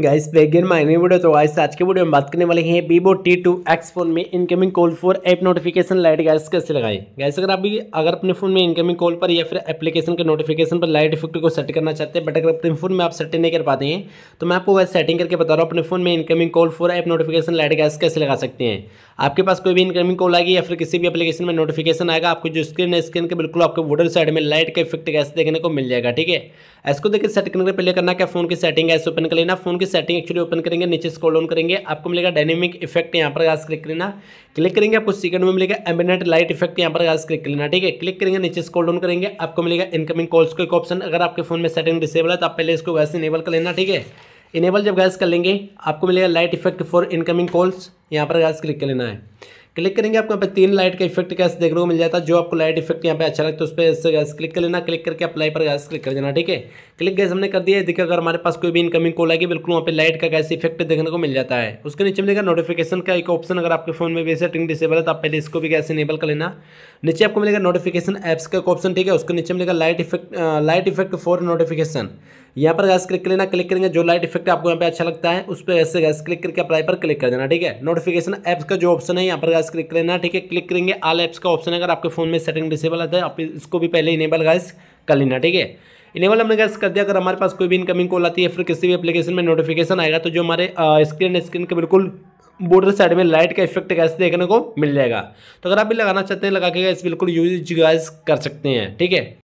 guys प्लेगेन माइनर video तो गाइस आज के वीडियो में बात करने वाले हैं Vivo T two X phone में incoming call for app notification light guys कैसे लगाए गाइस अगर आप भी अगर अपने फोन में इनकमिंग कॉल पर या फिर एप्लीकेशन के नोटिफिकेशन पर लाइट इफेक्ट को सेट करना चाहते हैं बट अगर अपने फोन में आप सेट नहीं कर पाते हैं तो मैं आपको वैसे सेटिंग करके बता रहा हूँ अपने फोन में incoming call for app notification light guys कैसे लगा सकते हैं आपके पास कोई भी इनकमिंग कॉल आएगी या फिर किसी भी एप्लीकेशन में नोटिफिकेशन आएगा आपको जो स्क्रीन है स्क्रीन के बिल्कुल आपके वोटर साइड में लाइट का इफेक्ट गैस देखने को मिल जाएगा ठीक है इसको देखिए सेट करने के पहले करना क्या फोन की सेटिंग गैस ओपन कर लेना फोन की सेटिंग एक्चुअली ओपन करेंगे नीचे स्क्रॉल डाउन करेंगे आपको मिलेगा डायनेमिक इफेक्ट यहाँ पर गाज क्लिक करना क्लिक करेंगे आपको सेकंड में मिलेगा एमिनेट लाइट इफेक्ट यहाँ पर गाज क्लिक लेना ठीक है क्लिक करेंगे नीचे स्क्रॉल डाउन करेंगे आपको मिलेगा इनकमिंग कॉल्स का एक ऑप्शन अगर आपके फोन में सेटिंग डिसेबल है तो आप पहले इसको वैसे इनेबल कर लेना ठीक है इनेबल जब गैस कर लेंगे आपको मिलेगा light effect for incoming calls यहाँ पर गैस क्लिक कर लेना है क्लिक करेंगे आपको यहाँ पे तीन लाइट का इफेक्ट कैसे देखने को मिल जाता है जो आपको लाइट इफेक्ट यहाँ पे अच्छा लगता है उस पर गैस क्लिक कर लेना क्लिक करके अप्लाई पर गैस क्लिक कर देना ठीक है क्लिक गैस हमने कर दिया है देखिए अगर हमारे पास कोई भी इनकमिंग कॉल आएगी बिल्कुल वहाँ पे लाइट का कैसे इफेक्ट देखने को मिल जाता है उसके नीचे मिलेगा नोटिफिकेशन का एक ऑप्शन अगर आपके फोन में भी सेटिंग डिसेबल है तो आप पहले इसको भी गैस इनेबल कर लेना नीचे आपको मिलेगा नोटिफिकेशन ऐप्स का एक ऑप्शन ठीक है उसके नीचे मिलेगा light effect light effect for notification यहाँ पर गैस क्लिक लेना क्लिक करेंगे जो लाइट इफेक्ट आपको यहाँ पे अच्छा लगता है उस पर ऐसे गैस क्लिक करके अप्लाई पर क्लिक कर देना ठीक है नोटिफिकेशन ऐप्स का जो ऑप्शन है यहाँ पर गैस क्लिक लेना ठीक है क्लिक करेंगे आल ऐप्स का ऑप्शन अगर आपके फोन में सेटिंग डिसेबल आता है आप इसको भी पहले इनेबल गैस कर लेना ठीक है इनेबल हमने गैस कर दिया अगर हमारे पास कोई भी इनकमिंग कॉल आती है फिर किसी भी एप्लीकेशन में नोटिफिकेशन आएगा तो जो हमारे स्क्रीन स्क्रीन के बिल्कुल बॉर्डर साइड में लाइट का इफेक्ट गैस देखने को मिल जाएगा तो अगर आप भी लगाना चाहते हैं लगा के गैस बिल्कुल यूज गैस कर सकते हैं ठीक है